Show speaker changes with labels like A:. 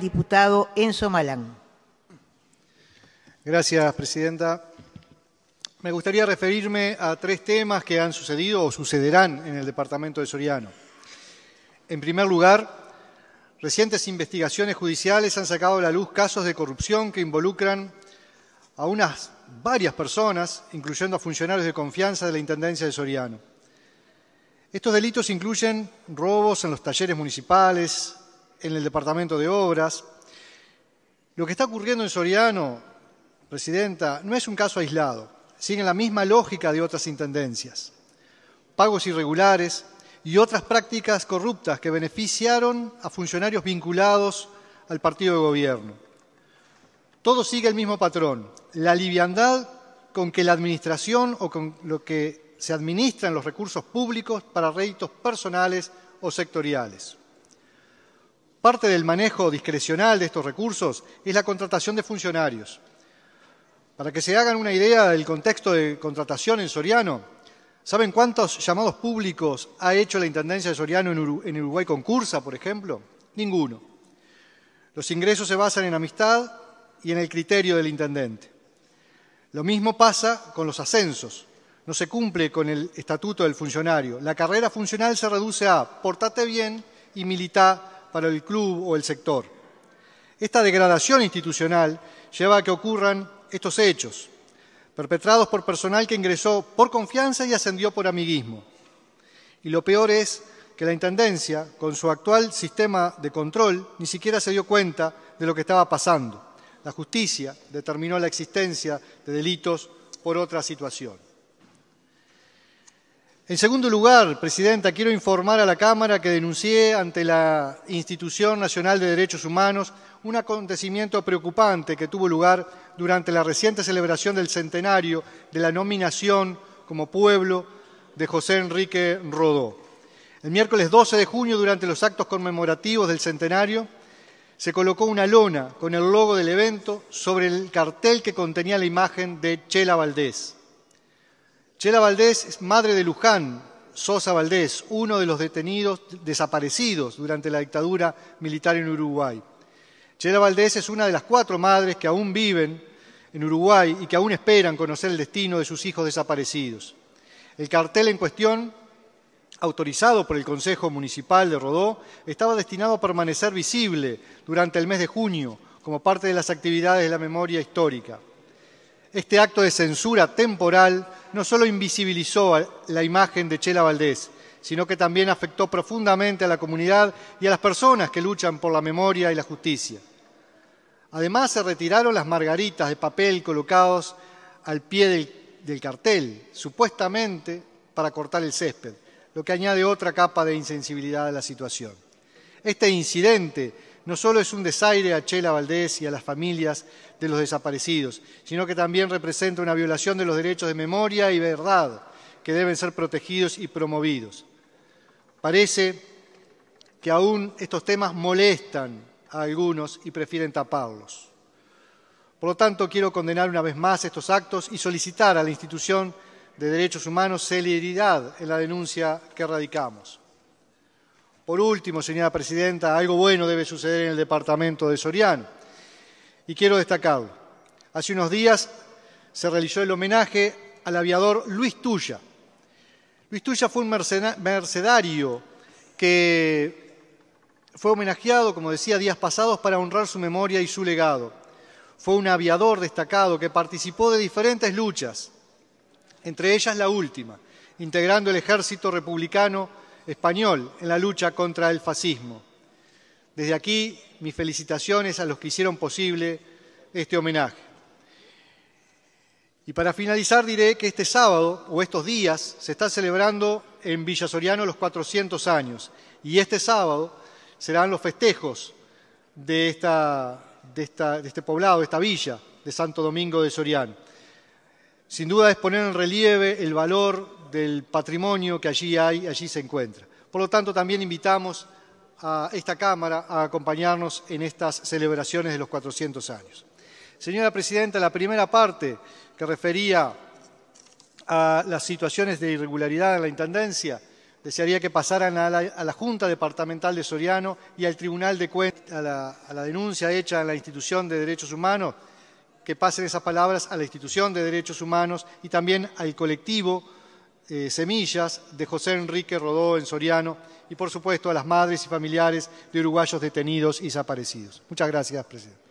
A: diputado Enzo Malán. Gracias, presidenta. Me gustaría referirme a tres temas que han sucedido o sucederán en el departamento de Soriano. En primer lugar, recientes investigaciones judiciales han sacado a la luz casos de corrupción que involucran a unas varias personas, incluyendo a funcionarios de confianza de la Intendencia de Soriano. Estos delitos incluyen robos en los talleres municipales, en el Departamento de Obras. Lo que está ocurriendo en Soriano, Presidenta, no es un caso aislado. Sigue la misma lógica de otras intendencias. Pagos irregulares y otras prácticas corruptas que beneficiaron a funcionarios vinculados al partido de gobierno. Todo sigue el mismo patrón. La liviandad con que la administración o con lo que se administran los recursos públicos para réditos personales o sectoriales. Parte del manejo discrecional de estos recursos es la contratación de funcionarios. Para que se hagan una idea del contexto de contratación en Soriano, ¿saben cuántos llamados públicos ha hecho la Intendencia de Soriano en Uruguay concursa, por ejemplo? Ninguno. Los ingresos se basan en amistad y en el criterio del intendente. Lo mismo pasa con los ascensos. No se cumple con el estatuto del funcionario. La carrera funcional se reduce a portate bien y milita para el club o el sector. Esta degradación institucional lleva a que ocurran estos hechos, perpetrados por personal que ingresó por confianza y ascendió por amiguismo. Y lo peor es que la Intendencia, con su actual sistema de control, ni siquiera se dio cuenta de lo que estaba pasando. La justicia determinó la existencia de delitos por otra situación. En segundo lugar, Presidenta, quiero informar a la Cámara que denuncié ante la Institución Nacional de Derechos Humanos un acontecimiento preocupante que tuvo lugar durante la reciente celebración del centenario de la nominación como pueblo de José Enrique Rodó. El miércoles 12 de junio, durante los actos conmemorativos del centenario, se colocó una lona con el logo del evento sobre el cartel que contenía la imagen de Chela Valdés. Chela Valdés es madre de Luján Sosa Valdés, uno de los detenidos desaparecidos durante la dictadura militar en Uruguay. Chela Valdés es una de las cuatro madres que aún viven en Uruguay y que aún esperan conocer el destino de sus hijos desaparecidos. El cartel en cuestión, autorizado por el Consejo Municipal de Rodó, estaba destinado a permanecer visible durante el mes de junio como parte de las actividades de la memoria histórica. Este acto de censura temporal no solo invisibilizó la imagen de Chela Valdés, sino que también afectó profundamente a la comunidad y a las personas que luchan por la memoria y la justicia. Además, se retiraron las margaritas de papel colocados al pie del, del cartel, supuestamente para cortar el césped, lo que añade otra capa de insensibilidad a la situación. Este incidente no solo es un desaire a Chela Valdés y a las familias de los desaparecidos, sino que también representa una violación de los derechos de memoria y verdad que deben ser protegidos y promovidos. Parece que aún estos temas molestan a algunos y prefieren taparlos. Por lo tanto, quiero condenar una vez más estos actos y solicitar a la institución de derechos humanos celeridad en la denuncia que radicamos. Por último, señora presidenta, algo bueno debe suceder en el departamento de Soriano. Y quiero destacarlo. Hace unos días se realizó el homenaje al aviador Luis Tuya. Luis Tuya fue un mercenario que fue homenajeado, como decía, días pasados para honrar su memoria y su legado. Fue un aviador destacado que participó de diferentes luchas, entre ellas la última, integrando el ejército republicano español en la lucha contra el fascismo. Desde aquí, mis felicitaciones a los que hicieron posible este homenaje. Y para finalizar diré que este sábado o estos días se está celebrando en Villa Soriano los 400 años y este sábado serán los festejos de, este poblado, de esta villa de Santo Domingo de Soriano. Sin duda es poner en relieve el valor del patrimonio que allí hay, allí se encuentra. Por lo tanto, también invitamos a esta Cámara a acompañarnos en estas celebraciones de los 400 años. Señora Presidenta, la primera parte que refería a las situaciones de irregularidad en la Intendencia, desearía que pasaran a la, Junta Departamental de Soriano y al Tribunal de Cuentas, a la, a la denuncia hecha en la Institución de Derechos Humanos, que pasen esas palabras a la Institución de Derechos Humanos y también al colectivo eh, semillas de José Enrique Rodó en Soriano y por supuesto a las madres y familiares de uruguayos detenidos y desaparecidos. Muchas gracias, presidente.